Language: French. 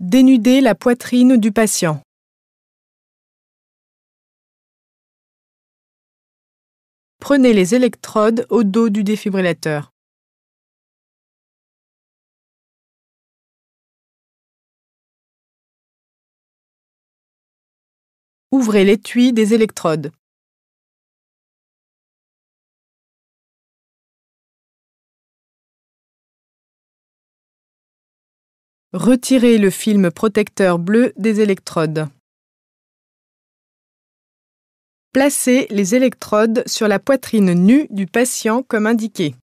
Dénudez la poitrine du patient. Prenez les électrodes au dos du défibrillateur. Ouvrez l'étui des électrodes. Retirez le film protecteur bleu des électrodes. Placez les électrodes sur la poitrine nue du patient comme indiqué.